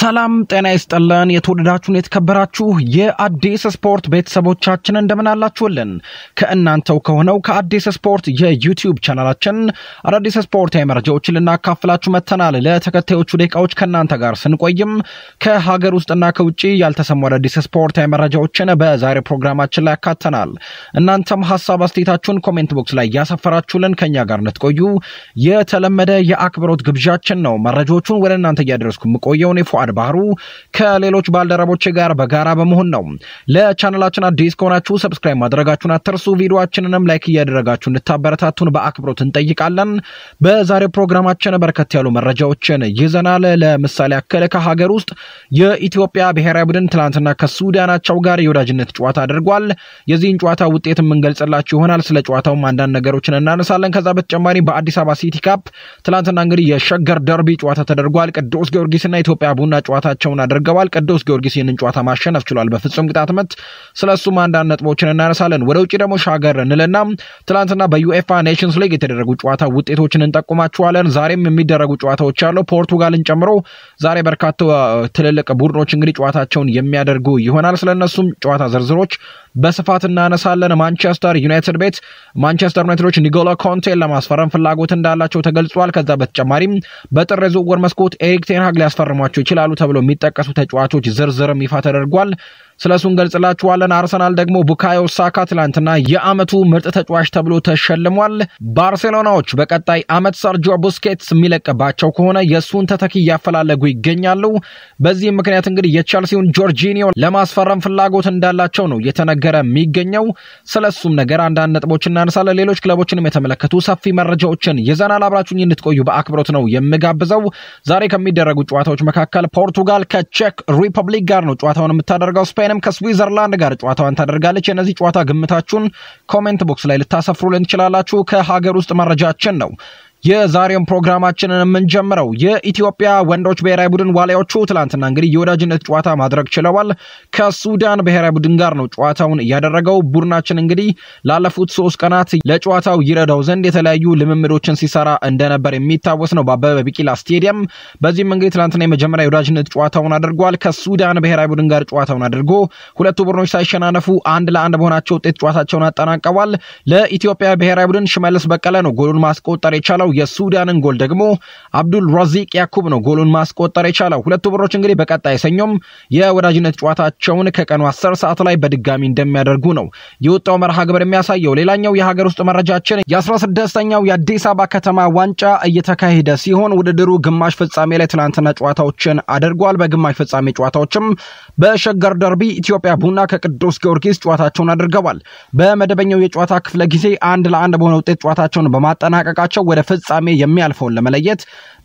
ሰላም ጤና ይስጠለን። የተወደዳችሁን የተከበራችሁ የአዲስ ስፖርት ቤተሰቦቻችን እንደምን አላችሁልን? ከእናንተው ከሆነው ከአዲስ ስፖርት የዩቲዩብ ቻናላችን አዳዲስ ስፖርታዊ መረጃዎችን ልናካፍላችሁ መተናል። ለተከታዮቹ ደቂቃዎች ከእናንተ ጋር ስንቆይም ከሀገር ውስጥና ከውጭ ያልተሰሙ አዳዲስ ስፖርታዊ መረጃዎችን በዛሬ ፕሮግራማችን ላይ ያካተናል። እናንተም ሀሳብ አስተያየታችሁን ኮሜንት ቦክስ ላይ እያሰፈራችሁልን ከእኛ ጋር እንድትቆዩ የተለመደ የአክብሮት ግብዣችን ነው። መረጃዎቹን ወደ እናንተ እያደረስኩ የምቆየውን ከባድ ባህሩ ከሌሎች ባልደረቦች ጋር በጋራ በመሆን ነው። ለቻናላችን አዲስ ከሆናችሁ ሰብስክራይብ ማድረጋችሁን አትርሱ። ቪዲዮችንንም ላይክ እያደረጋችሁ እንድታበረታቱን በአክብሮት እንጠይቃለን። በዛሬው ፕሮግራማችን በርከት ያሉ መረጃዎችን ይዘናል። ለምሳሌ ያክል ከሀገር ውስጥ የኢትዮጵያ ብሔራዊ ቡድን ትናንትና ከሱዳናቸው ጋር የወዳጅነት ጨዋታ አድርጓል። የዚህን ጨዋታ ውጤት የምንገልጽላችሁ ይሆናል። ስለ ጨዋታውም አንዳንድ ነገሮችን እናነሳለን። ከዛ በተጨማሪ በአዲስ አበባ ሲቲ ካፕ ትናንትና እንግዲህ የሸገር ደርቢ ጨዋታ ተደርጓል። ቅዱስ ጊዮርጊስና ኢትዮጵያ ቡና ጨዋታቸውን አድርገዋል። ቅዱስ ጊዮርጊስ ይህንን ጨዋታ ማሸነፍ ችሏል በፍጹም ቅጣት ምት። ስለ እሱም አንዳንድ ነጥቦችን እናነሳለን። ወደ ውጭ ደግሞ ሻገር እንልና ትናንትና በዩኤፋ ኔሽንስ ሊግ የተደረጉ ጨዋታ ውጤቶችን እንጠቁማችኋለን። ዛሬም የሚደረጉ ጨዋታዎች አሉ። ፖርቱጋልን ጨምሮ ዛሬ በርካታ ትልልቅ ቡድኖች እንግዲህ ጨዋታቸውን የሚያደርጉ ይሆናል። ስለ እነሱም ጨዋታ ዝርዝሮች በስፋት እናነሳለን። ማንቸስተር ዩናይትድ ቤት ማንቸስተር ዩናይትዶች ኒጎላ ኮንቴን ለማስፈረም ፍላጎት እንዳላቸው ተገልጿል። ከዛ በተጨማሪም በጥር የዝውውር መስኮት ኤሪክ ቴንሃግ ሊያስፈርሟቸው ይችላሉ ተብለው የሚጠቀሱ ተጫዋቾች ዝርዝርም ይፋ ተደርጓል። ስለሱ ገልጽላችኋለን። አርሰናል ደግሞ ቡካዮ ሳካ ትላንትና የአመቱ ምርጥ ተጫዋች ተብሎ ተሸልሟል። ባርሴሎናዎች በቀጣይ አመት ሰርጆ ቡስኬትስ የሚለቅባቸው ከሆነ የእሱን ተተኪ እያፈላለጉ ይገኛሉ። በዚህም ምክንያት እንግዲህ የቸልሲውን ጆርጂኒዮ ለማስፈረም ፍላጎት እንዳላቸው ነው እየተነገረ የሚገኘው። ስለሱም ነገር አንዳንድ ነጥቦች እናነሳለን። ሌሎች ክለቦችንም የተመለከቱ ሰፊ መረጃዎችን ይዘናል። አብራችሁኝ እንድትቆዩ በአክብሮት ነው የምጋብዘው። ዛሬ ከሚደረጉ ጨዋታዎች መካከል ፖርቱጋል ከቼክ ሪፐብሊክ ጋር ነው ጨዋታውን የምታደርገው ስፔን ስፔንም ከስዊዘርላንድ ጋር ጨዋታዋን ታደርጋለች። የነዚህ ጨዋታ ግምታችሁን ኮሜንት ቦክስ ላይ ልታሰፍሩልን ትችላላችሁ። ከሀገር ውስጥ መረጃችን ነው። የዛሬውን ፕሮግራማችንን የምንጀምረው የኢትዮጵያ ወንዶች ብሔራዊ ቡድን ዋሊያዎቹ ትላንትና እንግዲህ የወዳጅነት ጨዋታ ማድረግ ችለዋል። ከሱዳን ብሔራዊ ቡድን ጋር ነው ጨዋታውን እያደረገው። ቡድናችን እንግዲህ ላለፉት ሶስት ቀናት ለጨዋታው ይረዳው ዘንድ የተለያዩ ልምምዶችን ሲሰራ እንደነበር የሚታወስ ነው በአበበ ቢቂላ ስቴዲየም። በዚህም እንግዲህ ትላንትና የመጀመሪያ የወዳጅነት ጨዋታውን አድርጓል። ከሱዳን ብሔራዊ ቡድን ጋር ጨዋታውን አድርጎ ሁለቱ ቡድኖች ሳይሸናነፉ አንድ ለአንድ በሆናቸው ውጤት ጨዋታቸውን አጠናቀዋል። ለኢትዮጵያ ብሔራዊ ቡድን ሽመልስ በቀለ ነው ጎሉን ማስቆጠር የቻለው። ያስቆጠረው። የሱዳንን ጎል ደግሞ አብዱል ሮዚቅ ያኩብ ነው ጎሉን ማስቆጠር የቻለው። ሁለቱ ብሮች እንግዲህ በቀጣይ ሰኞም የወዳጅነት ጨዋታቸውን ከቀኑ አስር ሰዓት ላይ በድጋሚ እንደሚያደርጉ ነው የወጣው መርሃ ግብር የሚያሳየው። ሌላኛው የሀገር ውስጥ መረጃችን የአስራ ስድስተኛው የአዲስ አበባ ከተማ ዋንጫ እየተካሄደ ሲሆን ውድድሩ ግማሽ ፍጻሜ ላይ ትናንትና ጨዋታዎችን አድርጓል። በግማሽ ፍጻሜ ጨዋታዎችም በሸገር ደርቢ ኢትዮጵያ ቡና ከቅዱስ ጊዮርጊስ ጨዋታቸውን አድርገዋል። በመደበኛው የጨዋታ ክፍለ ጊዜ አንድ ለአንድ በሆነ ውጤት ጨዋታቸውን በማጠናቀቃቸው ወደ ፍጻሜ የሚያልፈውን ለመለየት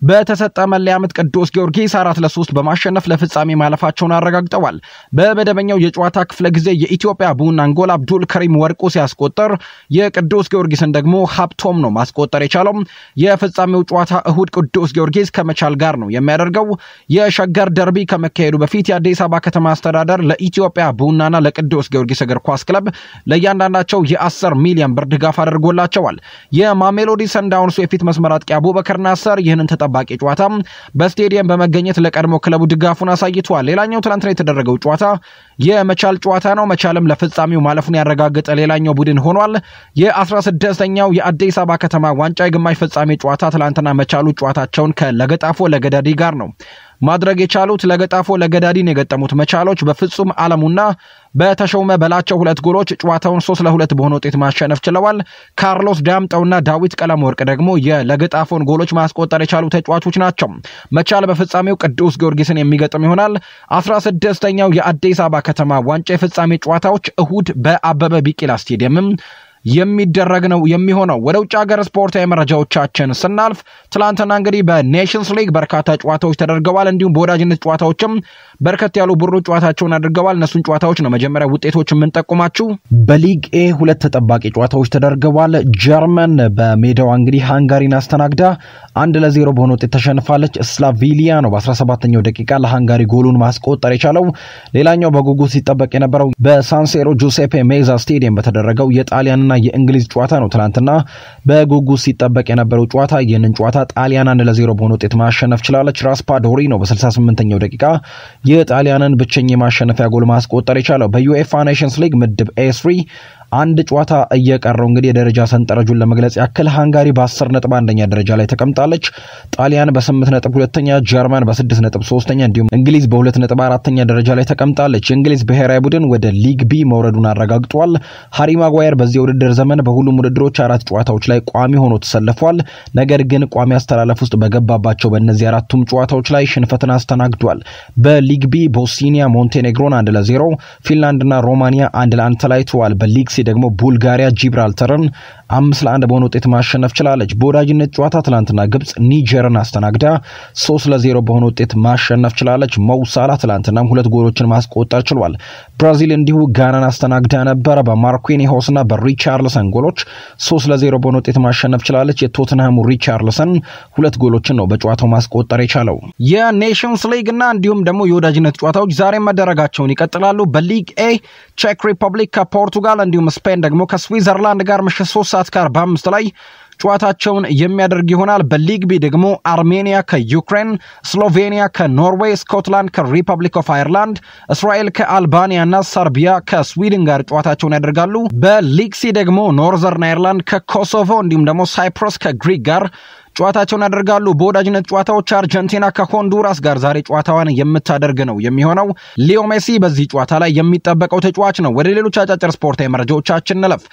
በተሰጠ መለያ ምት ቅዱስ ጊዮርጊስ አራት ለሶስት በማሸነፍ ለፍጻሜ ማለፋቸውን አረጋግጠዋል። በመደበኛው የጨዋታ ክፍለ ጊዜ የኢትዮጵያ ቡና ጎል አብዱል ከሪም ወርቁ ሲያስቆጠር የቅዱስ ጊዮርጊስን ደግሞ ሀብቶም ነው ማስቆጠር የቻለው። የፍጻሜው ጨዋታ እሁድ ቅዱስ ጊዮርጊስ ከመቻል ጋር ነው የሚያደርገው። የሸገር ደርቢ ከመካሄዱ በፊት የአዲስ አበባ ከተማ አስተዳደር ለኢትዮጵያ ቡናና ለቅዱስ ጊዮርጊስ እግር ኳስ ክለብ ለእያንዳንዳቸው የአስር ሚሊዮን ብር ድጋፍ አድርጎላቸዋል። የማሜሎዲ ሰንዳውንሱ የፊት መስመር አጥቂ አቡበከር ናሰር ይህንን ተጠ ጠባቂ ጨዋታ በስቴዲየም በመገኘት ለቀድሞ ክለቡ ድጋፉን አሳይቷል። ሌላኛው ትናንትና የተደረገው ጨዋታ የመቻል ጨዋታ ነው። መቻልም ለፍጻሜው ማለፉን ያረጋገጠ ሌላኛው ቡድን ሆኗል። የ16ኛው የአዲስ አበባ ከተማ ዋንጫ የግማሽ ፍጻሜ ጨዋታ ትላንትና መቻሉ ጨዋታቸውን ከለገጣፎ ለገዳዲ ጋር ነው ማድረግ የቻሉት። ለገጣፎ ለገዳዲን የገጠሙት መቻሎች በፍጹም አለሙና በተሾመ በላቸው ሁለት ጎሎች ጨዋታውን ሶስት ለሁለት በሆነ ውጤት ማሸነፍ ችለዋል። ካርሎስ ዳምጠውና ዳዊት ቀለመወርቅ ደግሞ የለገጣፎን ጎሎች ማስቆጠር የቻሉ ተጫዋቾች ናቸው። መቻል በፍጻሜው ቅዱስ ጊዮርጊስን የሚገጥም ይሆናል። አስራ ስድስተኛው የአዲስ አበባ ከተማ ዋንጫ የፍጻሜ ጨዋታዎች እሁድ በአበበ ቢቂላ ስቴዲየምም የሚደረግ ነው የሚሆነው። ወደ ውጭ ሀገር ስፖርታዊ መረጃዎቻችን ስናልፍ ትላንትና እንግዲህ በኔሽንስ ሊግ በርካታ ጨዋታዎች ተደርገዋል። እንዲሁም በወዳጅነት ጨዋታዎችም በርከት ያሉ ቡድኖች ጨዋታቸውን አድርገዋል። እነሱን ጨዋታዎች ነው መጀመሪያ ውጤቶች የምንጠቁማችሁ። በሊግ ኤ ሁለት ተጠባቂ ጨዋታዎች ተደርገዋል። ጀርመን በሜዳዋ እንግዲህ ሃንጋሪን አስተናግዳ አንድ ለዜሮ በሆነ ውጤት ተሸንፋለች። ስላቪሊያ ነው በ17ኛው ደቂቃ ለሃንጋሪ ጎሉን ማስቆጠር የቻለው። ሌላኛው በጉጉት ሲጠበቅ የነበረው በሳንሴሮ ጁሴፔ ሜዛ ስቴዲየም በተደረገው የጣሊያንና የእንግሊዝ ጨዋታ ነው። ትናንትና በጉጉት ሲጠበቅ የነበረው ጨዋታ ይህንን ጨዋታ ጣሊያን አንድ ለዜሮ በሆነ ውጤት ማሸነፍ ችላለች። ራስፓዶሪ ነው በ68ኛው ደቂቃ የጣሊያንን ብቸኛ የማሸነፊያ ጎል ማስቆጠር የቻለው በዩኤፋ ኔሽንስ ሊግ ምድብ ኤ አንድ ጨዋታ እየቀረው እንግዲህ የደረጃ ሰንጠረጁን ለመግለጽ ያክል ሃንጋሪ በ10 ነጥብ አንደኛ ደረጃ ላይ ተቀምጣለች። ጣሊያን በ8 ነጥብ ሁለተኛ፣ ጀርመን በ6 ነጥብ ሶስተኛ፣ እንዲሁም እንግሊዝ በ2 ነጥብ አራተኛ ደረጃ ላይ ተቀምጣለች። የእንግሊዝ ብሔራዊ ቡድን ወደ ሊግ ቢ መውረዱን አረጋግጧል። ሃሪ ማጓየር በዚህ የውድድር ዘመን በሁሉም ውድድሮች አራት ጨዋታዎች ላይ ቋሚ ሆኖ ተሰልፏል። ነገር ግን ቋሚ አስተላለፍ ውስጥ በገባባቸው በእነዚህ አራቱም ጨዋታዎች ላይ ሽንፈትን አስተናግዷል። በሊግ ቢ ቦስኒያ ሞንቴኔግሮን አንድ ለዜሮ፣ ፊንላንድና ሮማኒያ አንድ ለአንድ ተለያይተዋል። በሊግ ሲ ደግሞ ቡልጋሪያ ጂብራልተርን አምስት ለአንድ በሆነ ውጤት ማሸነፍ ችላለች። በወዳጅነት ጨዋታ ትላንትና ግብጽ ኒጀርን አስተናግዳ ሶስት ለዜሮ በሆነ ውጤት ማሸነፍ ችላለች። መውሳላ ትላንትናም ሁለት ጎሎችን ማስቆጠር ችሏል። ብራዚል እንዲሁ ጋናን አስተናግዳ ነበረ። በማርኩኒሆስ እና በሪቻርልሰን ጎሎች ሶስት ለዜሮ በሆነ ውጤት ማሸነፍ ችላለች። የቶትንሃሙ ሪቻርልሰን ሁለት ጎሎችን ነው በጨዋታው ማስቆጠር የቻለው። የኔሽንስ ሊግ እና እንዲሁም ደግሞ የወዳጅነት ጨዋታዎች ዛሬ መደረጋቸውን ይቀጥላሉ። በሊግ ኤ ቼክ ሪፐብሊክ ከፖርቱጋል እንዲሁም ስፔን ደግሞ ከስዊዘርላንድ ጋር ምሽት ሶስት ሰዓት ከ45 ላይ ጨዋታቸውን የሚያደርግ ይሆናል። በሊግ ቢ ደግሞ አርሜኒያ ከዩክሬን፣ ስሎቬኒያ ከኖርዌይ፣ ስኮትላንድ ከሪፐብሊክ ኦፍ አይርላንድ እስራኤል ከአልባኒያ እና ሰርቢያ ከስዊድን ጋር ጨዋታቸውን ያደርጋሉ። በሊግ ሲ ደግሞ ኖርዘርን አይርላንድ ከኮሶቮ እንዲሁም ደግሞ ሳይፕሮስ ከግሪክ ጋር ጨዋታቸውን ያደርጋሉ። በወዳጅነት ጨዋታዎች አርጀንቲና ከሆንዱራስ ጋር ዛሬ ጨዋታዋን የምታደርግ ነው የሚሆነው። ሊዮ ሜሲ በዚህ ጨዋታ ላይ የሚጠበቀው ተጫዋች ነው። ወደ ሌሎች አጫጭር ስፖርታዊ መረጃዎቻችን ንለፍ።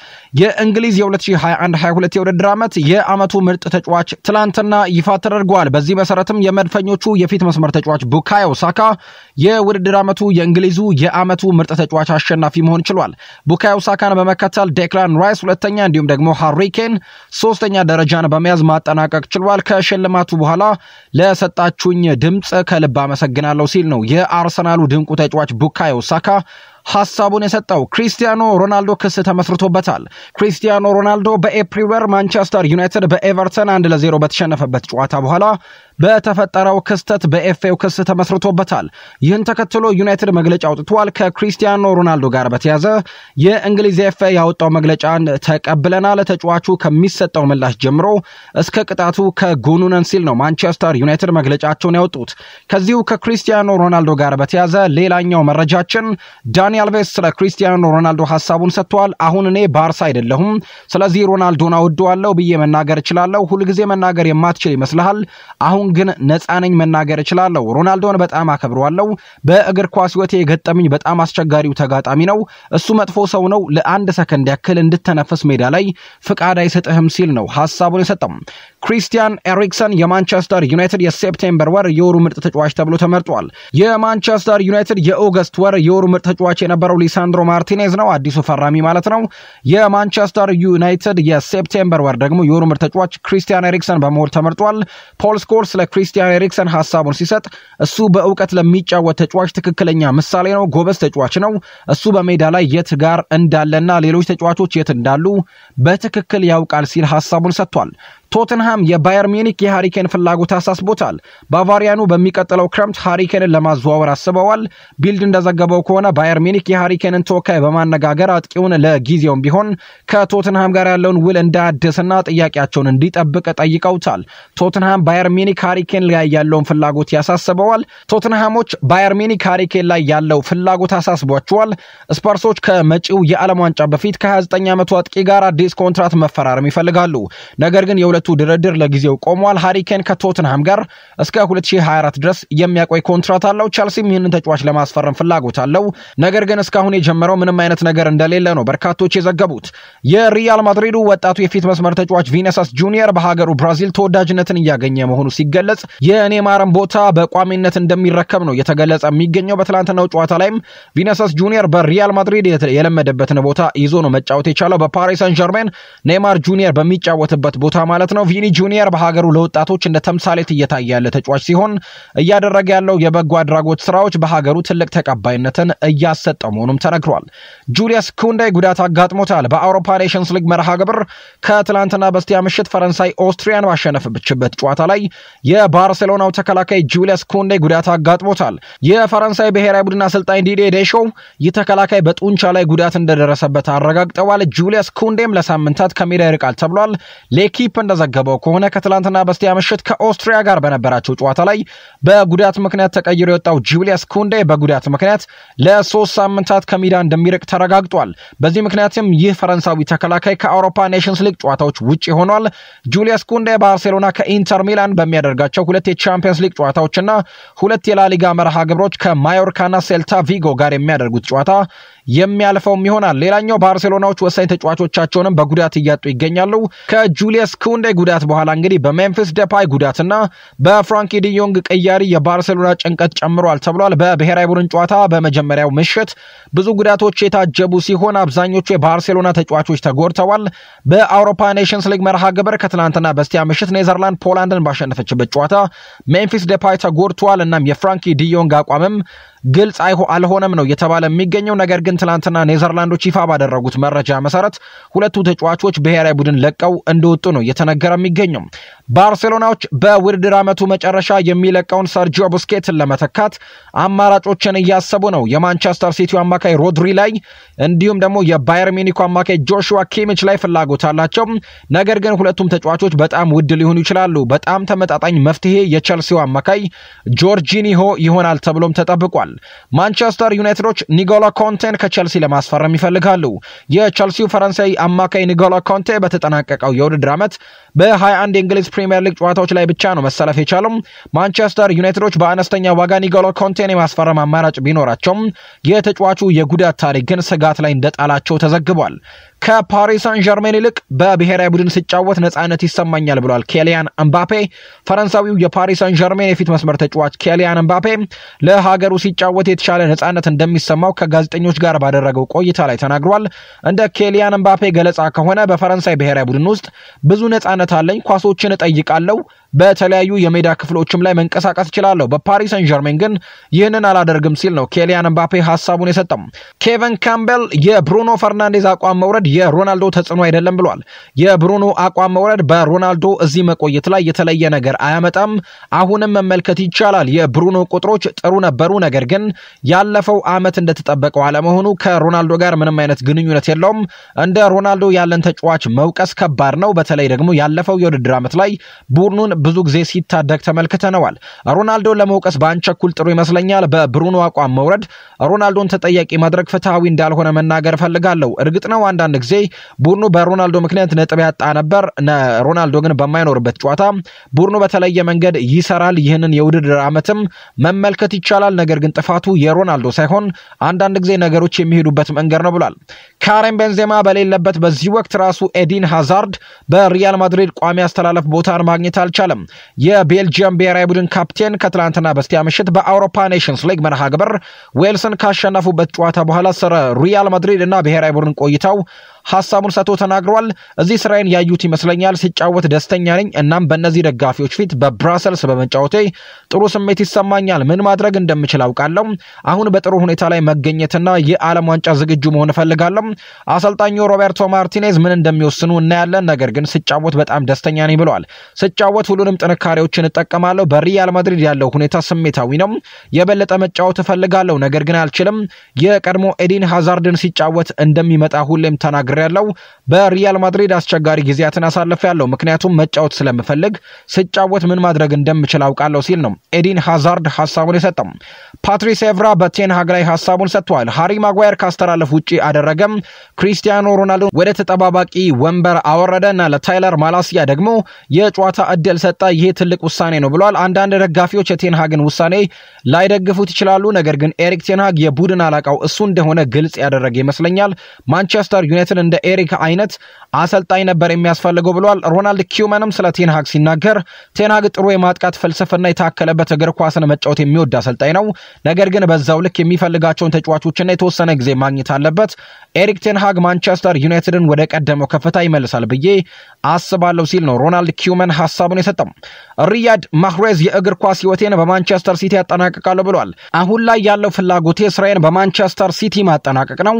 የእንግሊዝ የ2021-22 የውድድር ዓመት የዓመቱ ምርጥ ተጫዋች ትላንትና ይፋ ተደርጓል። በዚህ መሰረትም የመድፈኞቹ የፊት መስመር ተጫዋች ቡካዮ ሳካ የውድድር ዓመቱ የእንግሊዙ የዓመቱ ምርጥ ተጫዋች አሸናፊ መሆን ችሏል። ቡካዮ ሳካን በመከተል ዴክላን ራይስ ሁለተኛ፣ እንዲሁም ደግሞ ሃሪኬን ሶስተኛ ደረጃን በመያዝ ማጠናቀቅ ችሏል። ከሽልማቱ በኋላ ለሰጣችሁኝ ድምፅ ከልብ አመሰግናለሁ ሲል ነው የአርሰናሉ ድንቁ ተጫዋች ቡካዮ ሳካ ሀሳቡን የሰጠው ክሪስቲያኖ ሮናልዶ ክስ ተመስርቶበታል። ክሪስቲያኖ ሮናልዶ በኤፕሪል ወር ማንቸስተር ዩናይትድ በኤቨርተን አንድ ለዜሮ በተሸነፈበት ጨዋታ በኋላ በተፈጠረው ክስተት በኤፍኤው ክስ ተመስርቶበታል። ይህን ተከትሎ ዩናይትድ መግለጫ አውጥቷል። ከክሪስቲያኖ ሮናልዶ ጋር በተያዘ የእንግሊዝ ኤፍኤ ያወጣው መግለጫን ተቀብለናል። ተጫዋቹ ከሚሰጠው ምላሽ ጀምሮ እስከ ቅጣቱ ከጎኑ ነን ሲል ነው ማንቸስተር ዩናይትድ መግለጫቸውን ያወጡት። ከዚሁ ከክሪስቲያኖ ሮናልዶ ጋር በተያዘ ሌላኛው መረጃችን ዳኒ አልቬስ ስለ ክሪስቲያኖ ሮናልዶ ሀሳቡን ሰጥቷል። አሁን እኔ ባርሳ አይደለሁም፣ ስለዚህ ሮናልዶን አወደዋለሁ ብዬ መናገር እችላለሁ። ሁልጊዜ መናገር የማትችል ይመስልሃል አሁን አሁን ግን ነፃ ነኝ መናገር እችላለሁ። ሮናልዶን በጣም አከብረዋለሁ። በእግር ኳስ ሕይወቴ የገጠምኝ በጣም አስቸጋሪው ተጋጣሚ ነው። እሱ መጥፎ ሰው ነው። ለአንድ ሰከንድ ያክል እንድተነፈስ ሜዳ ላይ ፍቃድ አይሰጥህም ሲል ነው ሀሳቡን የሰጠው። ክሪስቲያን ኤሪክሰን የማንቸስተር ዩናይትድ የሴፕቴምበር ወር የወሩ ምርጥ ተጫዋች ተብሎ ተመርጧል። የማንቸስተር ዩናይትድ የኦገስት ወር የወሩ ምርጥ ተጫዋች የነበረው ሊሳንድሮ ማርቲኔዝ ነው፣ አዲሱ ፈራሚ ማለት ነው። የማንቸስተር ዩናይትድ የሴፕቴምበር ወር ደግሞ የወሩ ምርጥ ተጫዋች ክሪስቲያን ኤሪክሰን በመሆን ተመርጧል። ፖል ስኮልስ ለክሪስቲያን ኤሪክሰን ሀሳቡን ሲሰጥ እሱ በእውቀት ለሚጫወት ተጫዋች ትክክለኛ ምሳሌ ነው፣ ጎበዝ ተጫዋች ነው። እሱ በሜዳ ላይ የት ጋር እንዳለና ሌሎች ተጫዋቾች የት እንዳሉ በትክክል ያውቃል ሲል ሀሳቡን ሰጥቷል። ቶትንሃም የባየር ሚኒክ የሃሪኬን ፍላጎት አሳስቦታል። ባቫሪያኑ በሚቀጥለው ክረምት ሃሪኬንን ለማዘዋወር አስበዋል። ቢልድ እንደዘገበው ከሆነ ባየር ሚኒክ የሃሪኬንን ተወካይ በማነጋገር አጥቂውን ለጊዜውም ቢሆን ከቶትንሃም ጋር ያለውን ውል እንዳያድስና ጥያቄያቸውን እንዲጠብቅ ጠይቀውታል። ቶትንሃም ባየር ሚኒክ ሃሪኬን ላይ ያለውን ፍላጎት ያሳስበዋል። ቶትንሃሞች ባየር ሚኒክ ሃሪኬን ላይ ያለው ፍላጎት አሳስቧቸዋል። ስፐርሶች ከመጪው የዓለም ዋንጫ በፊት ከ29 ዓመቱ አጥቂ ጋር አዲስ ኮንትራት መፈራረም ይፈልጋሉ። ነገር ግን የሁለ የሁለቱ ድርድር ለጊዜው ቆሟል። ሃሪኬን ከቶትንሃም ጋር እስከ 2024 ድረስ የሚያቆይ ኮንትራት አለው። ቸልሲም ይህንን ተጫዋች ለማስፈረም ፍላጎት አለው። ነገር ግን እስካሁን የጀመረው ምንም አይነት ነገር እንደሌለ ነው በርካቶች የዘገቡት። የሪያል ማድሪዱ ወጣቱ የፊት መስመር ተጫዋች ቪነሰስ ጁኒየር በሀገሩ ብራዚል ተወዳጅነትን እያገኘ መሆኑ ሲገለጽ የኔማርን ቦታ በቋሚነት እንደሚረከብ ነው እየተገለጸ የሚገኘው። በትላንትናው ጨዋታ ላይም ቪነሰስ ጁኒየር በሪያል ማድሪድ የለመደበትን ቦታ ይዞ ነው መጫወት የቻለው። በፓሪስ ሰን ጀርሜን ኔማር ጁኒየር በሚጫወትበት ቦታ ማለት ነው። ቪኒ ጁኒየር በሀገሩ ለወጣቶች እንደ ተምሳሌት እየታየ ያለ ተጫዋች ሲሆን እያደረገ ያለው የበጎ አድራጎት ስራዎች በሀገሩ ትልቅ ተቀባይነትን እያሰጠ መሆኑም ተነግሯል። ጁሊየስ ኩንዴ ጉዳት አጋጥሞታል። በአውሮፓ ኔሽንስ ሊግ መርሃ ግብር ከትላንትና በስቲያ ምሽት ፈረንሳይ ኦስትሪያን ባሸነፈችበት ጨዋታ ላይ የባርሴሎናው ተከላካይ ጁሊየስ ኩንዴ ጉዳት አጋጥሞታል። የፈረንሳይ ብሔራዊ ቡድን አሰልጣኝ ዲዴ ዴሾው ይህ ተከላካይ በጡንቻ ላይ ጉዳት እንደደረሰበት አረጋግጠዋል። ጁሊየስ ኩንዴም ለሳምንታት ከሜዳ ይርቃል ተብሏል። ሌኪፕ እንደዛ እንደዘገበው ከሆነ ከትላንትና በስቲያ ምሽት ከኦስትሪያ ጋር በነበራቸው ጨዋታ ላይ በጉዳት ምክንያት ተቀይሮ የወጣው ጁልያስ ኩንዴ በጉዳት ምክንያት ለሶስት ሳምንታት ከሜዳ እንደሚርቅ ተረጋግጧል። በዚህ ምክንያትም ይህ ፈረንሳዊ ተከላካይ ከአውሮፓ ኔሽንስ ሊግ ጨዋታዎች ውጭ ሆኗል። ጁልያስ ኩንዴ ባርሴሎና ከኢንተር ሚላን በሚያደርጋቸው ሁለት የቻምፒየንስ ሊግ ጨዋታዎችና ሁለት የላሊጋ መርሃ ግብሮች ከማዮርካና ሴልታ ቪጎ ጋር የሚያደርጉት ጨዋታ የሚያልፈውም ይሆናል። ሌላኛው ባርሴሎናዎች ወሳኝ ተጫዋቾቻቸውንም በጉዳት እያጡ ይገኛሉ። ከጁሊየስ ኩንዴ ጉዳት በኋላ እንግዲህ በሜምፊስ ደፓይ ጉዳትና በፍራንኪ ዲዮንግ ቅያሪ የባርሴሎና ጭንቀት ጨምሯል ተብሏል። በብሔራዊ ቡድን ጨዋታ በመጀመሪያው ምሽት ብዙ ጉዳቶች የታጀቡ ሲሆን አብዛኞቹ የባርሴሎና ተጫዋቾች ተጎድተዋል። በአውሮፓ ኔሽንስ ሊግ መርሃ ግብር ከትናንትና በስቲያ ምሽት ኔዘርላንድ ፖላንድን ባሸነፈችበት ጨዋታ ሜምፊስ ደፓይ ተጎድተዋል። እናም የፍራንኪ ዲዮንግ አቋምም ግልጽ አልሆነም ነው እየተባለ የሚገኘው። ነገር ግን ትናንትና ኔዘርላንዶች ይፋ ባደረጉት መረጃ መሰረት ሁለቱ ተጫዋቾች ብሔራዊ ቡድን ለቀው እንደወጡ ነው እየተነገረ የሚገኘው። ባርሴሎናዎች በውድድር ዓመቱ መጨረሻ የሚለቀውን ሰርጂዮ ቡስኬትን ለመተካት አማራጮችን እያሰቡ ነው። የማንቸስተር ሲቲው አማካይ ሮድሪ ላይ እንዲሁም ደግሞ የባየር ሚኒኩ አማካይ ጆሹዋ ኪሚች ላይ ፍላጎት አላቸው። ነገር ግን ሁለቱም ተጫዋቾች በጣም ውድ ሊሆኑ ይችላሉ። በጣም ተመጣጣኝ መፍትሄ የቸልሲው አማካይ ጆርጂኒሆ ይሆናል ተብሎም ተጠብቋል። ተናግረዋል። ማንቸስተር ዩናይትዶች ኒጎላ ኮንቴን ከቸልሲ ለማስፈረም ይፈልጋሉ። የቸልሲው ፈረንሳይ አማካይ ኒጎላ ኮንቴ በተጠናቀቀው የውድድር ዓመት በ21 የእንግሊዝ ፕሪምየር ሊግ ጨዋታዎች ላይ ብቻ ነው መሰለፍ የቻሉም። ማንቸስተር ዩናይትዶች በአነስተኛ ዋጋ ኒጎላ ኮንቴን የማስፈረም አማራጭ ቢኖራቸውም የተጫዋቹ የጉዳት ታሪክ ግን ስጋት ላይ እንደጣላቸው ተዘግቧል። ከፓሪስ ሳን ዠርሜን ይልቅ በብሔራዊ ቡድን ሲጫወት ነፃነት ይሰማኛል ብሏል ኬሊያን እምባፔ። ፈረንሳዊው የፓሪስ ሳን ዠርሜን የፊት መስመር ተጫዋች ኬሊያን እምባፔ ለሀገሩ ሲጫወት የተሻለ ነፃነት እንደሚሰማው ከጋዜጠኞች ጋር ባደረገው ቆይታ ላይ ተናግሯል። እንደ ኬሊያን እምባፔ ገለጻ ከሆነ በፈረንሳይ ብሔራዊ ቡድን ውስጥ ብዙ ነፃነት አለኝ፣ ኳሶችን እጠይቃለሁ፣ በተለያዩ የሜዳ ክፍሎችም ላይ መንቀሳቀስ እችላለሁ። በፓሪስ ሰን ዠርሜን ግን ይህንን አላደርግም ሲል ነው ኬሊያን ምባፔ ሀሳቡን የሰጠም። ኬቨን ካምቤል የብሩኖ ፈርናንዴዝ አቋም መውረድ የሮናልዶ ተጽዕኖ አይደለም ብሏል። የብሩኖ አቋም መውረድ በሮናልዶ እዚህ መቆየት ላይ የተለየ ነገር አያመጣም። አሁንም መመልከት ይቻላል። የብሩኖ ቁጥሮች ጥሩ ነበሩ፣ ነገር ግን ያለፈው አመት እንደተጠበቀው አለመሆኑ ከሮናልዶ ጋር ምንም አይነት ግንኙነት የለውም። እንደ ሮናልዶ ያለን ተጫዋች መውቀስ ከባድ ነው። በተለይ ደግሞ ያለፈው የውድድር አመት ላይ ቡድኑን ብዙ ጊዜ ሲታደግ ተመልክተነዋል። ሮናልዶን ለመውቀስ በአንቸኩል ጥሩ ይመስለኛል። በብሩኖ አቋም መውረድ ሮናልዶን ተጠያቂ ማድረግ ፍትሐዊ እንዳልሆነ መናገር እፈልጋለሁ። እርግጥ ነው አንዳንድ ጊዜ ቡድኑ በሮናልዶ ምክንያት ነጥብ ያጣ ነበር። ሮናልዶ ግን በማይኖርበት ጨዋታ ቡድኑ በተለየ መንገድ ይሰራል። ይህንን የውድድር ዓመትም መመልከት ይቻላል። ነገር ግን ጥፋቱ የሮናልዶ ሳይሆን አንዳንድ ጊዜ ነገሮች የሚሄዱበት መንገድ ነው ብሏል። ካሬም ቤንዜማ በሌለበት በዚህ ወቅት ራሱ ኤዲን ሃዛርድ በሪያል ማድሪድ ቋሚ አስተላለፍ ቦታን ማግኘት አልቻለም። አልቻለም። የቤልጅየም ብሔራዊ ቡድን ካፕቴን ከትላንትና በስቲያ ምሽት በአውሮፓ ኔሽንስ ሊግ መርሃ ግብር ዌልስን ካሸነፉበት ጨዋታ በኋላ ስለ ሪያል ማድሪድ እና ብሔራዊ ቡድን ቆይታው ሀሳቡን ሰጥቶ ተናግሯል። እዚህ ስራዬን ያዩት ይመስለኛል። ሲጫወት ደስተኛ ነኝ። እናም በእነዚህ ደጋፊዎች ፊት በብራሰልስ በመጫወቴ ጥሩ ስሜት ይሰማኛል። ምን ማድረግ እንደምችል አውቃለሁ። አሁን በጥሩ ሁኔታ ላይ መገኘትና የዓለም ዋንጫ ዝግጁ መሆን እፈልጋለሁ። አሰልጣኙ ሮቤርቶ ማርቲኔዝ ምን እንደሚወስኑ እናያለን። ነገር ግን ስጫወት በጣም ደስተኛ ነኝ ብለዋል። ስጫወት ሁሉ ሁሉንም ጥንካሬዎችን እጠቀማለሁ። በሪያል ማድሪድ ያለው ሁኔታ ስሜታዊ ነው። የበለጠ መጫወት እፈልጋለሁ፣ ነገር ግን አልችልም። የቀድሞ ኤዲን ሃዛርድን ሲጫወት እንደሚመጣ ሁሌም ተናግሬያለሁ። በሪያል ማድሪድ አስቸጋሪ ጊዜያትን ያለው ምክንያቱም መጫወት ስለምፈልግ ስጫወት ምን ማድረግ እንደምችል አውቃለሁ ሲል ነው ኤዲን ሃዛርድ ሀሳቡን የሰጠው። ፓትሪስ ኤቭራ በቴንሃግ ላይ ሀሳቡን ሰጥቷል። ሃሪ ማጓየር ካስተላለፍ ውጭ አደረገም። ክሪስቲያኖ ሮናልዶ ወደ ተጠባባቂ ወንበር አወረደና ለታይለር ማላሲያ ደግሞ የጨዋታ እድል ከመጣ ይሄ ትልቅ ውሳኔ ነው ብሏል። አንዳንድ ደጋፊዎች የቴንሃግን ውሳኔ ላይደግፉት ይችላሉ። ነገር ግን ኤሪክ ቴንሃግ የቡድን አለቃው እሱ እንደሆነ ግልጽ ያደረገ ይመስለኛል። ማንቸስተር ዩናይትድ እንደ ኤሪክ አይነት አሰልጣኝ ነበር የሚያስፈልገው ብሏል። ሮናልድ ኪውመንም ስለ ቴንሃግ ሲናገር ቴንሃግ ጥሩ የማጥቃት ፍልስፍና የታከለበት እግር ኳስን መጫወት የሚወድ አሰልጣኝ ነው። ነገር ግን በዛው ልክ የሚፈልጋቸውን ተጫዋቾችና የተወሰነ ጊዜ ማግኘት አለበት። ኤሪክ ቴንሃግ ማንቸስተር ዩናይትድን ወደ ቀደመው ከፍታ ይመልሳል ብዬ አስባለሁ ሲል ነው ሮናልድ ኪውመን ሀሳቡን የሰጠው። አልተቋረጠም። ሪያድ ማህሬዝ የእግር ኳስ ህይወቴን በማንቸስተር ሲቲ ያጠናቅቃለሁ ብሏል። አሁን ላይ ያለው ፍላጎቴ ስራዬን በማንቸስተር ሲቲ ማጠናቀቅ ነው።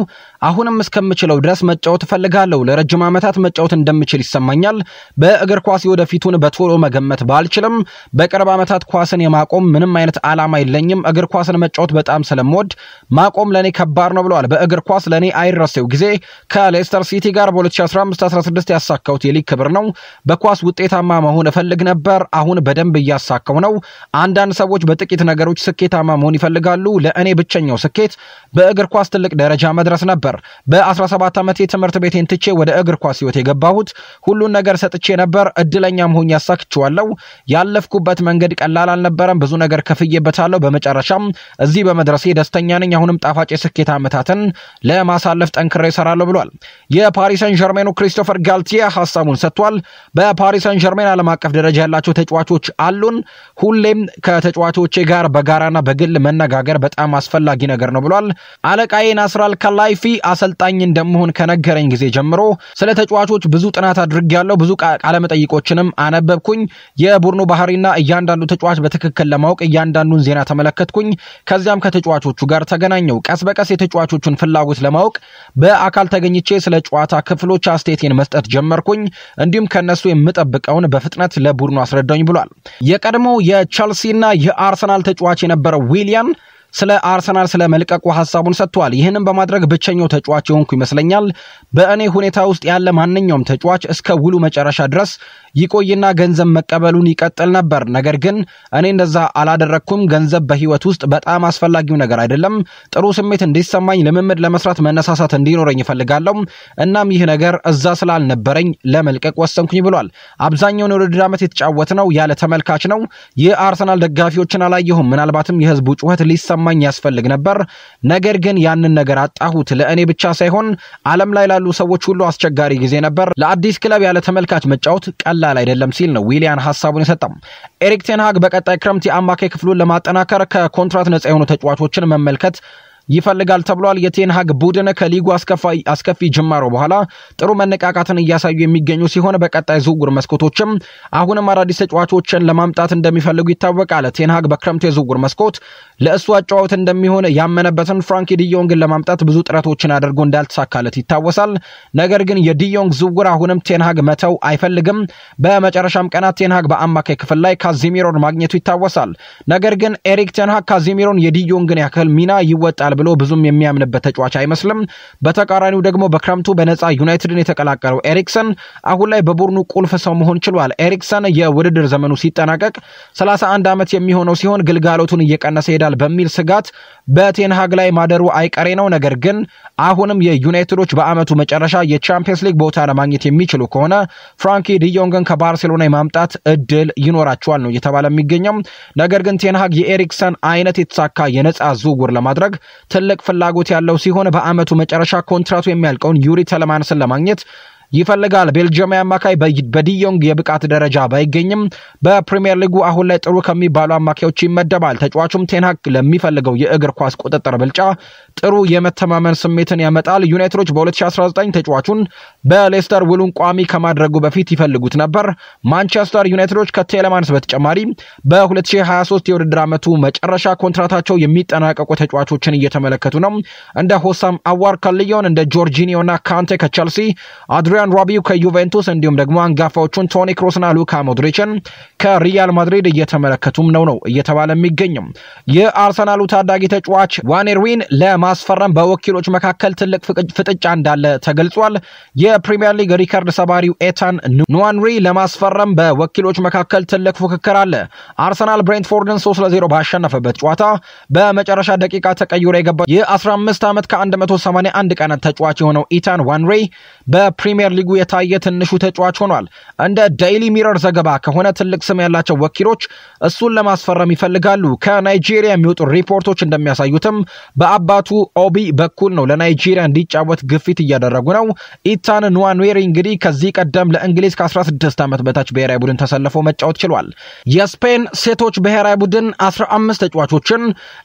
አሁንም እስከምችለው ድረስ መጫወት እፈልጋለሁ። ለረጅም ዓመታት መጫወት እንደምችል ይሰማኛል። በእግር ኳስ ወደፊቱን በቶሎ መገመት ባልችልም በቅርብ ዓመታት ኳስን የማቆም ምንም አይነት ዓላማ የለኝም። እግር ኳስን መጫወት በጣም ስለምወድ ማቆም ለእኔ ከባድ ነው ብለዋል። በእግር ኳስ ለእኔ አይረሴው ጊዜ ከሌስተር ሲቲ ጋር በ2015/16 ያሳካሁት የሊግ ክብር ነው። በኳስ ውጤታማ መሆን ነበር። አሁን በደንብ እያሳካው ነው። አንዳንድ ሰዎች በጥቂት ነገሮች ስኬታማ መሆን ይፈልጋሉ። ለእኔ ብቸኛው ስኬት በእግር ኳስ ትልቅ ደረጃ መድረስ ነበር። በ17 ዓመቴ ትምህርት ቤቴን ትቼ ወደ እግር ኳስ ህይወት የገባሁት ሁሉን ነገር ሰጥቼ ነበር። እድለኛም መሆን ያሳክችዋለው። ያለፍኩበት መንገድ ቀላል አልነበረም። ብዙ ነገር ከፍዬበታለሁ። በመጨረሻም እዚህ በመድረሴ ደስተኛ ነኝ። አሁንም ጣፋጭ የስኬት ዓመታትን ለማሳለፍ ጠንክሬ እሰራለሁ ብሏል። የፓሪሰን ጀርሜኑ ክሪስቶፈር ጋልቲየ ሀሳቡን ሰጥቷል። በፓሪሰን ጀርሜን ዓለም አቀፍ ደረጃ ደረጃ ያላቸው ተጫዋቾች አሉን። ሁሌም ከተጫዋቾቼ ጋር በጋራና በግል መነጋገር በጣም አስፈላጊ ነገር ነው ብሏል። አለቃዬ ናስር አል አሰልጣኝ እንደምሆን ከነገረኝ ጊዜ ጀምሮ ስለ ተጫዋቾች ብዙ ጥናት አድርጌያለሁ። ብዙ ቃለመጠይቆችንም አነበብኩኝ። የቡድኑ ባህሪና እያንዳንዱ ተጫዋች በትክክል ለማወቅ እያንዳንዱን ዜና ተመለከትኩኝ። ከዚያም ከተጫዋቾቹ ጋር ተገናኘው። ቀስ በቀስ የተጫዋቾቹን ፍላጎት ለማወቅ በአካል ተገኝቼ ስለ ጨዋታ ክፍሎች አስተያየቴን መስጠት ጀመርኩኝ። እንዲሁም ከነሱ የምጠብቀውን በፍጥነት ለቡ ቡድኑ አስረዳኝ ብሏል። የቀድሞው የቼልሲና የአርሰናል ተጫዋች የነበረው ዊሊያን ስለ አርሰናል ስለ መልቀቁ ሀሳቡን ሰጥቷል። ይህንም በማድረግ ብቸኛው ተጫዋች የሆንኩ ይመስለኛል። በእኔ ሁኔታ ውስጥ ያለ ማንኛውም ተጫዋች እስከ ውሉ መጨረሻ ድረስ ይቆይና ገንዘብ መቀበሉን ይቀጥል ነበር። ነገር ግን እኔ እንደዛ አላደረግኩም። ገንዘብ በህይወት ውስጥ በጣም አስፈላጊው ነገር አይደለም። ጥሩ ስሜት እንዲሰማኝ፣ ልምምድ ለመስራት መነሳሳት እንዲኖረኝ ይፈልጋለሁ። እናም ይህ ነገር እዛ ስላልነበረኝ ለመልቀቅ ወሰንኩኝ ብሏል። አብዛኛውን የውድድር ዓመት የተጫወት ነው ያለ ተመልካች ነው። የአርሰናል ደጋፊዎችን አላየሁም። ምናልባትም የህዝቡ ጩኸት ሊሰማ ታማኝ ያስፈልግ ነበር። ነገር ግን ያንን ነገር አጣሁት። ለእኔ ብቻ ሳይሆን ዓለም ላይ ላሉ ሰዎች ሁሉ አስቸጋሪ ጊዜ ነበር። ለአዲስ ክለብ ያለ ተመልካች መጫወት ቀላል አይደለም ሲል ነው ዊሊያን ሀሳቡን የሰጠም። ኤሪክ ቴንሃግ በቀጣይ ክረምት የአማካይ ክፍሉን ለማጠናከር ከኮንትራት ነጻ የሆኑ ተጫዋቾችን መመልከት ይፈልጋል ተብሏል። የቴንሃግ ቡድን ከሊጉ አስከፊ ጅማሮ በኋላ ጥሩ መነቃቃትን እያሳዩ የሚገኙ ሲሆን በቀጣይ ዝውውር መስኮቶችም አሁንም አዳዲስ ተጫዋቾችን ለማምጣት እንደሚፈልጉ ይታወቃል። ቴንሃግ በክረምቱ የዝውውር መስኮት ለእሱ አጫዋት እንደሚሆን ያመነበትን ፍራንኪ ዲዮንግን ለማምጣት ብዙ ጥረቶችን አድርጎ እንዳልተሳካለት ይታወሳል። ነገር ግን የዲዮንግ ዝውውር አሁንም ቴንሃግ መተው አይፈልግም። በመጨረሻም ቀናት ቴንሃግ በአማካይ ክፍል ላይ ካዚሚሮን ማግኘቱ ይታወሳል። ነገር ግን ኤሪክ ቴንሃግ ካዚሚሮን የዲዮንግን ያክል ሚና ይወጣል ይችላል ብሎ ብዙም የሚያምንበት ተጫዋች አይመስልም። በተቃራኒው ደግሞ በክረምቱ በነፃ ዩናይትድን የተቀላቀለው ኤሪክሰን አሁን ላይ በቡድኑ ቁልፍ ሰው መሆን ችሏል። ኤሪክሰን የውድድር ዘመኑ ሲጠናቀቅ 31 ዓመት የሚሆነው ሲሆን ግልጋሎቱን እየቀነሰ ይሄዳል በሚል ስጋት በቴንሃግ ላይ ማደሩ አይቀሬ ነው። ነገር ግን አሁንም የዩናይትዶች በአመቱ መጨረሻ የቻምፒየንስ ሊግ ቦታ ለማግኘት የሚችሉ ከሆነ ፍራንኪ ዲዮንግን ከባርሴሎና የማምጣት እድል ይኖራቸዋል ነው እየተባለ የሚገኘው። ነገር ግን ቴንሃግ የኤሪክሰን አይነት የተሳካ የነጻ ዝውውር ለማድረግ ትልቅ ፍላጎት ያለው ሲሆን በአመቱ መጨረሻ ኮንትራቱ የሚያልቀውን ዩሪ ተለማንስን ለማግኘት ይፈልጋል። ቤልጅየም አማካይ በዲዮንግ የብቃት ደረጃ ባይገኝም በፕሪምየር ሊጉ አሁን ላይ ጥሩ ከሚባሉ አማካዮች ይመደባል። ተጫዋቹም ቴንሃክ ለሚፈልገው የእግር ኳስ ቁጥጥር ብልጫ ጥሩ የመተማመን ስሜትን ያመጣል። ዩናይትዶች በ2019 ተጫዋቹን በሌስተር ውሉን ቋሚ ከማድረጉ በፊት ይፈልጉት ነበር። ማንቸስተር ዩናይትዶች ከቴለማንስ በተጨማሪ በ2023 የውድድር ዓመቱ መጨረሻ ኮንትራታቸው የሚጠናቀቁ ተጫዋቾችን እየተመለከቱ ነው። እንደ ሆሳም አዋር ከልዮን፣ እንደ ጆርጂኒዮና ካንቴ ከቸልሲ አድሪያ ኪሊያን ሮቢው ከዩቬንቱስ እንዲሁም ደግሞ አንጋፋዎቹን ቶኒ ክሮስና ሉካ ሞድሪችን ከሪያል ማድሪድ እየተመለከቱም ነው ነው እየተባለ የሚገኝም የአርሰናሉ ታዳጊ ተጫዋች ዋኔርዊን ለማስፈረም በወኪሎች መካከል ትልቅ ፍጥጫ እንዳለ ተገልጿል። የፕሪሚየር ሊግ ሪከርድ ሰባሪው ኤታን ኑዋንሪ ለማስፈረም በወኪሎች መካከል ትልቅ ፉክክር አለ። አርሰናል ብሬንትፎርድን 3 ለ0 ባሸነፈበት ጨዋታ በመጨረሻ ደቂቃ ተቀይሮ የገባ የ15 ዓመት ከ181 ቀናት ተጫዋች የሆነው ኢታን ዋንሬ በፕሪሚየር በፕሪምየር ሊጉ የታየ ትንሹ ተጫዋች ሆኗል። እንደ ዴይሊ ሚረር ዘገባ ከሆነ ትልቅ ስም ያላቸው ወኪሎች እሱን ለማስፈረም ይፈልጋሉ። ከናይጄሪያ የሚወጡ ሪፖርቶች እንደሚያሳዩትም በአባቱ ኦቢ በኩል ነው ለናይጄሪያ እንዲጫወት ግፊት እያደረጉ ነው። ኢታን ኑዋንዌሪ እንግዲህ ከዚህ ቀደም ለእንግሊዝ ከ16 ዓመት በታች ብሔራዊ ቡድን ተሰልፎ መጫወት ችሏል። የስፔን ሴቶች ብሔራዊ ቡድን 15 ተጫዋቾችን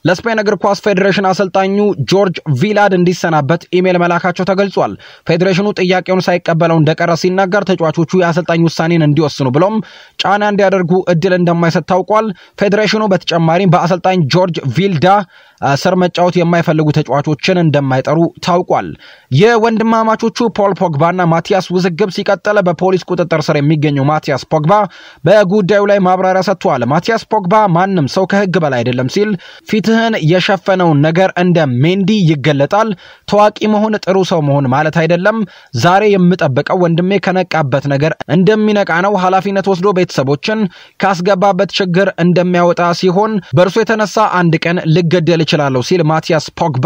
ለስፔን እግር ኳስ ፌዴሬሽን አሰልጣኙ ጆርጅ ቪላድ እንዲሰናበት ኢሜል መላካቸው ተገልጿል። ፌዴሬሽኑ ጥያቄውን ሳይቀ ሳይቀበለው እንደቀረ ሲናገር ተጫዋቾቹ የአሰልጣኝ ውሳኔን እንዲወስኑ ብሎም ጫና እንዲያደርጉ እድል እንደማይሰጥ ታውቋል። ፌዴሬሽኑ በተጨማሪም በአሰልጣኝ ጆርጅ ቪልዳ ስር መጫወት የማይፈልጉ ተጫዋቾችን እንደማይጠሩ ታውቋል። የወንድማማቾቹ ፖል ፖግባና ማቲያስ ውዝግብ ሲቀጠለ በፖሊስ ቁጥጥር ስር የሚገኘው ማቲያስ ፖግባ በጉዳዩ ላይ ማብራሪያ ሰጥቷል። ማቲያስ ፖግባ ማንም ሰው ከህግ በላይ አይደለም ሲል ፊትህን የሸፈነውን ነገር እንደ ሜንዲ ይገለጣል። ታዋቂ መሆን ጥሩ ሰው መሆን ማለት አይደለም። ዛሬ የምጠብቀው ወንድሜ ከነቃበት ነገር እንደሚነቃ ነው። ኃላፊነት ወስዶ ቤተሰቦችን ካስገባበት ችግር እንደሚያወጣ ሲሆን በእርሱ የተነሳ አንድ ቀን ልገደል እችላለሁ ሲል ማቲያስ ፖግባ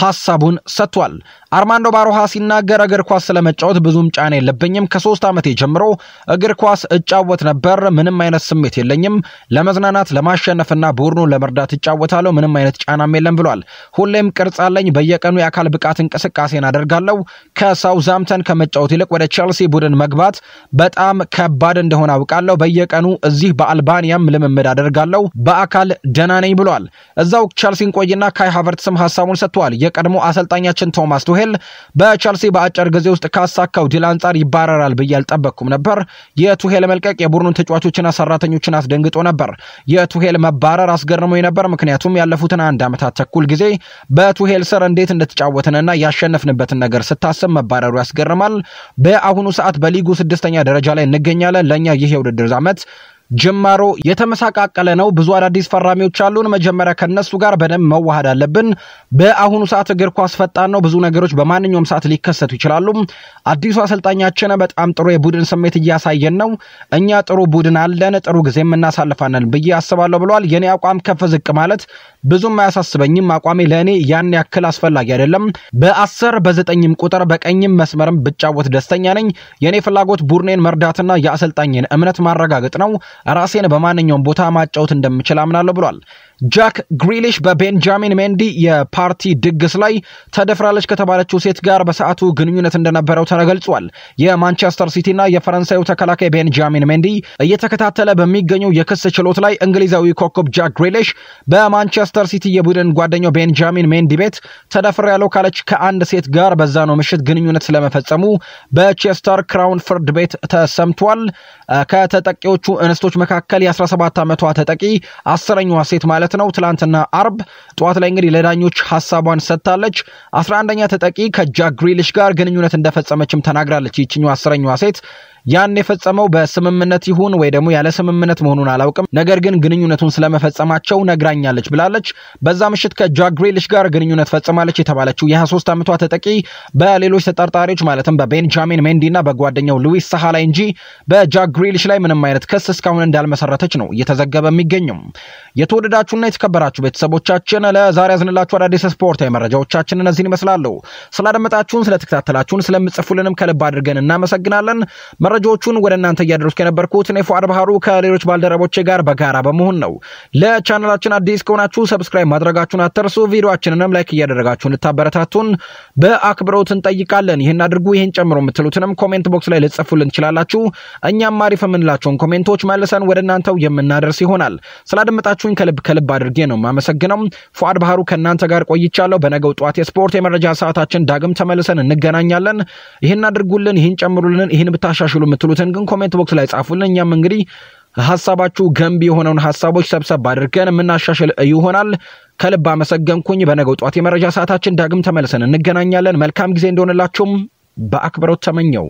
ሐሳቡን ሰጥቷል። አርማንዶ ባሮሃ ሲናገር እግር ኳስ ስለመጫወት ብዙም ጫና የለብኝም። ከሶስት ዓመቴ ጀምሮ እግር ኳስ እጫወት ነበር። ምንም አይነት ስሜት የለኝም። ለመዝናናት ለማሸነፍና ቡድኑን ለመርዳት እጫወታለሁ። ምንም አይነት ጫናም የለም ብሏል። ሁሌም ቅርጽ አለኝ። በየቀኑ የአካል ብቃት እንቅስቃሴን አደርጋለሁ። ከሳውዛምተን ከመጫወት ይልቅ ወደ ቼልሲ ቡድን መግባት በጣም ከባድ እንደሆነ አውቃለሁ። በየቀኑ እዚህ በአልባንያም ልምምድ አደርጋለሁ። በአካል ደህና ነኝ ብሏል። እዛው ቼልሲን ቆይና ካይ ሃቨርትስም ሀሳቡን ሰጥተዋል። የቀድሞ አሰልጣኛችን ቶማስ ቱሄል ድል በቸልሲ በአጭር ጊዜ ውስጥ ካሳካው ድል አንጻር ይባረራል ብዬ አልጠበቅኩም ነበር። የቱሄል መልቀቅ የቡድኑን ተጫዋቾችና ሰራተኞችን አስደንግጦ ነበር። የቱሄል መባረር አስገርሞ ነበር። ምክንያቱም ያለፉትን አንድ ዓመታት ተኩል ጊዜ በቱሄል ስር እንዴት እንደተጫወትንና ያሸነፍንበትን ነገር ስታስብ መባረሩ ያስገርማል። በአሁኑ ሰዓት በሊጉ ስድስተኛ ደረጃ ላይ እንገኛለን። ለእኛ ይህ የውድድር ዓመት ጅማሮ የተመሳቃቀለ ነው። ብዙ አዳዲስ ፈራሚዎች አሉን። መጀመሪያ ከነሱ ጋር በደንብ መዋሃድ አለብን። በአሁኑ ሰዓት እግር ኳስ ፈጣን ነው። ብዙ ነገሮች በማንኛውም ሰዓት ሊከሰቱ ይችላሉ። አዲሱ አሰልጣኛችን በጣም ጥሩ የቡድን ስሜት እያሳየን ነው። እኛ ጥሩ ቡድን አለን፣ ጥሩ ጊዜ እናሳልፋለን ብዬ አስባለሁ ብለዋል። የኔ አቋም ከፍ ዝቅ ማለት ብዙም አያሳስበኝም። አቋሜ ለእኔ ያን ያክል አስፈላጊ አይደለም። በአስር በዘጠኝም ቁጥር በቀኝም መስመርም ብጫወት ደስተኛ ነኝ። የእኔ ፍላጎት ቡድኔን መርዳትና የአሰልጣኝን እምነት ማረጋገጥ ነው። ራሴን በማንኛውም ቦታ ማጫወት እንደምችል አምናለሁ ብሏል። ጃክ ግሪሊሽ በቤንጃሚን ሜንዲ የፓርቲ ድግስ ላይ ተደፍራለች ከተባለችው ሴት ጋር በሰዓቱ ግንኙነት እንደነበረው ተገልጿል። የማንቸስተር ሲቲና የፈረንሳዩ ተከላካይ ቤንጃሚን ሜንዲ እየተከታተለ በሚገኘው የክስ ችሎት ላይ እንግሊዛዊ ኮከብ ጃክ ግሪሊሽ በማንቸስተር ሲቲ የቡድን ጓደኛው ቤንጃሚን ሜንዲ ቤት ተደፍር ያለው ካለች ከአንድ ሴት ጋር ነው ምሽት ግንኙነት ስለመፈጸሙ በቼስተር ክራውን ፍርድ ቤት ተሰምቷል። ከተጠቂዎቹ እንስቶ አክቲቪስቶች መካከል የ17 ዓመቷ ተጠቂ አስረኛዋ ሴት ማለት ነው ትላንትና አርብ ጠዋት ላይ እንግዲህ ለዳኞች ሀሳቧን ሰጥታለች። 11ኛ ተጠቂ ከጃክ ግሪሊሽ ጋር ግንኙነት እንደፈጸመችም ተናግራለች። ይችኛዋ አስረኛዋ ሴት ያን የፈጸመው በስምምነት ይሁን ወይ ደግሞ ያለ ስምምነት መሆኑን አላውቅም፣ ነገር ግን ግንኙነቱን ስለመፈጸማቸው ነግራኛለች ብላለች። በዛ ምሽት ከጃክ ግሬሊሽ ጋር ግንኙነት ፈጽማለች የተባለችው የ23 ዓመቷ ተጠቂ በሌሎች ተጠርጣሪዎች ማለትም በቤንጃሚን ሜንዲ እና በጓደኛው ሉዊስ ሳሃ ላይ እንጂ በጃክ ግሬሊሽ ላይ ምንም አይነት ክስ እስካሁን እንዳልመሰረተች ነው እየተዘገበ የሚገኘው። የተወደዳችሁና የተከበራችሁ ቤተሰቦቻችን ለዛሬ ያዝንላችሁ አዳዲስ ስፖርታዊ መረጃዎቻችን እነዚህን ይመስላሉ። ስላደመጣችሁን፣ ስለተከታተላችሁን፣ ስለምጽፉልንም ከልብ አድርገን እናመሰግናለን። መረጃዎቹን ወደ እናንተ እያደረስኩ የነበርኩት እኔ ፉአድ ባህሩ ከሌሎች ባልደረቦቼ ጋር በጋራ በመሆን ነው። ለቻናላችን አዲስ ከሆናችሁ ሰብስክራይብ ማድረጋችሁን አትርሱ። ቪዲዮችንንም ላይክ እያደረጋችሁ እንድታበረታቱን በአክብሮት እንጠይቃለን። ይህን አድርጉ፣ ይህን ጨምሮ የምትሉትንም ኮሜንት ቦክስ ላይ ልጽፉልን ትችላላችሁ። እኛም አሪፍ የምንላቸውን ኮሜንቶች መልሰን ወደ እናንተው የምናደርስ ይሆናል። ስላደመጣችሁኝ ከልብ ከልብ አድርጌ ነው የማመሰግነው። ፉአድ ባህሩ ከእናንተ ጋር ቆይቻለሁ። በነገው ጠዋት የስፖርት የመረጃ ሰዓታችን ዳግም ተመልሰን እንገናኛለን። ይህን አድርጉልን፣ ይህን ጨምሩልን፣ ይህን ብታሻሽሉ የምትሉትን ግን ኮሜንት ቦክስ ላይ ጻፉልን። እኛም እንግዲህ ሀሳባችሁ ገንቢ የሆነውን ሀሳቦች ሰብሰብ አድርገን የምናሻሽል ይሆናል። ከልብ አመሰገንኩኝ። በነገው ጠዋት የመረጃ ሰዓታችን ዳግም ተመልሰን እንገናኛለን። መልካም ጊዜ እንደሆነላችሁም በአክብሮት ተመኘው።